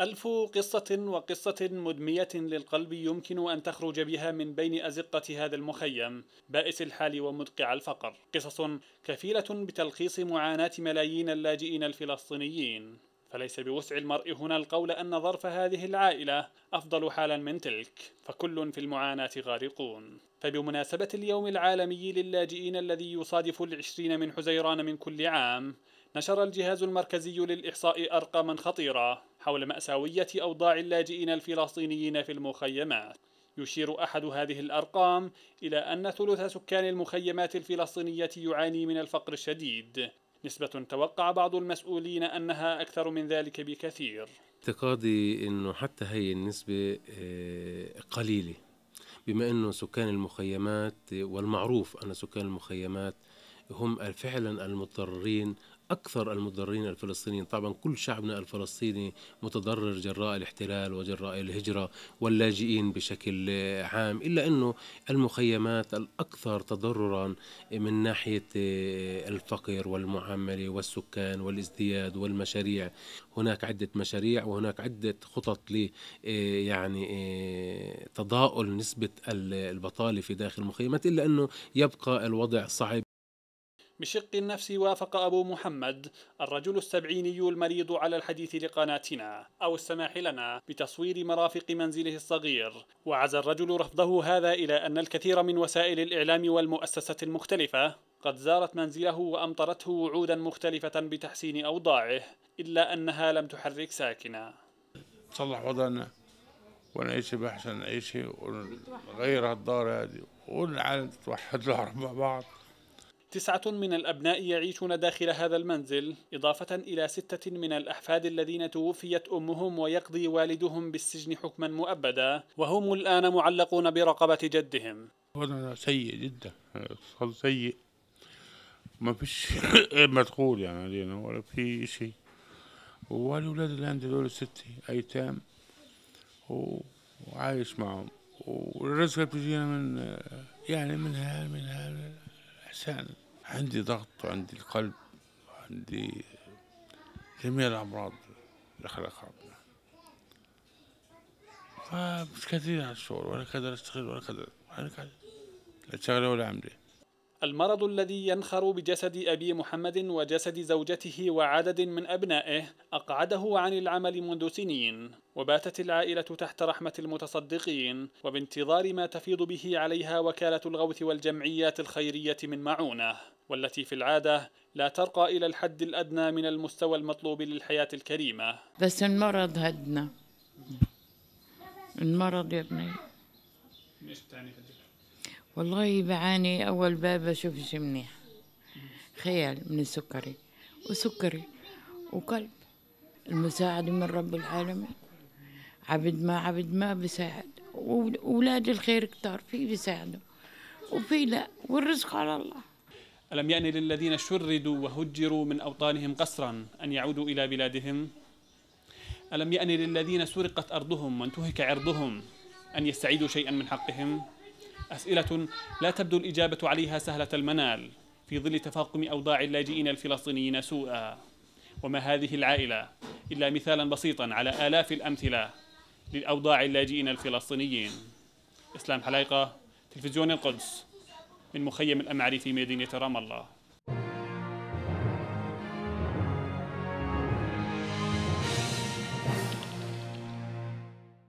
ألف قصة وقصة مدمية للقلب يمكن أن تخرج بها من بين أزقة هذا المخيم بائس الحال ومدقع الفقر قصص كفيلة بتلخيص معاناة ملايين اللاجئين الفلسطينيين فليس بوسع المرء هنا القول أن ظرف هذه العائلة أفضل حالا من تلك فكل في المعاناة غارقون فبمناسبة اليوم العالمي للاجئين الذي يصادف العشرين من حزيران من كل عام نشر الجهاز المركزي للإحصاء أرقاما خطيرة حول مأساوية أوضاع اللاجئين الفلسطينيين في المخيمات يشير أحد هذه الأرقام إلى أن ثلث سكان المخيمات الفلسطينية يعاني من الفقر الشديد نسبة توقع بعض المسؤولين أنها أكثر من ذلك بكثير اعتقادي أنه حتى هي النسبة آه، قليلة بما أنه سكان المخيمات والمعروف أن سكان المخيمات هم فعلا المضطرين أكثر المتضررين الفلسطينيين طبعا كل شعبنا الفلسطيني متضرر جراء الاحتلال وجراء الهجرة واللاجئين بشكل عام إلا أنه المخيمات الأكثر تضررا من ناحية الفقر والمعاملة والسكان والازدياد والمشاريع هناك عدة مشاريع وهناك عدة خطط ل يعني تضاؤل نسبة البطالة في داخل المخيمات إلا أنه يبقى الوضع صعب بشق النفس وافق أبو محمد الرجل السبعيني المريض على الحديث لقناتنا أو السماح لنا بتصوير مرافق منزله الصغير وعزى الرجل رفضه هذا إلى أن الكثير من وسائل الإعلام والمؤسسات المختلفة قد زارت منزله وأمطرته وعودا مختلفة بتحسين أوضاعه إلا أنها لم تحرك ساكنا صلح وضعنا ونعيش بأحسن عيشة ونغير هالدار هذه والعالم نتوحد لها مع بعض تسعة من الأبناء يعيشون داخل هذا المنزل إضافة إلى ستة من الأحفاد الذين توفيت أمهم ويقضي والدهم بالسجن حكما مؤبدا وهم الآن معلقون برقبة جدهم وضعنا سيء جدا صار سيء ما فيش مدخول يعني علينا ولا في شيء والولاد عندي دول ستة أيتام وعايش معهم والرزقة بتجينا من يعني من هال من هال إحسان عندي ضغط عندي القلب عندي جميع الأمراض الأخلاقات فمش كثير على الشغل ولا قادر أشتغل ولا قادر ولا لا ولا عملي المرض الذي ينخر بجسد أبي محمد وجسد زوجته وعدد من أبنائه أقعده عن العمل منذ سنين وباتت العائلة تحت رحمة المتصدقين وبانتظار ما تفيض به عليها وكالة الغوث والجمعيات الخيرية من معونة والتي في العادة لا ترقى إلى الحد الأدنى من المستوى المطلوب للحياة الكريمة بس المرض هدنا المرض يا ابني ايش بتعني هدنا؟ والله بعاني أول باب شيء منيح خيال من السكري وسكري وقلب المساعدة من رب العالمين عبد ما عبد ما بساعد وولاد الخير كتار في بيساعدوا وفي لا والرزق على الله ألم يأن للذين شردوا وهجروا من أوطانهم قسرا أن يعودوا إلى بلادهم ألم يأن للذين سرقت أرضهم وانتهك عرضهم أن يستعيدوا شيئا من حقهم أسئلة لا تبدو الإجابة عليها سهلة المنال في ظل تفاقم أوضاع اللاجئين الفلسطينيين سوءا وما هذه العائلة إلا مثالا بسيطا على آلاف الأمثلة للأوضاع اللاجئين الفلسطينيين إسلام حلايقة تلفزيون القدس من مخيم الأمعري في مدينة رام الله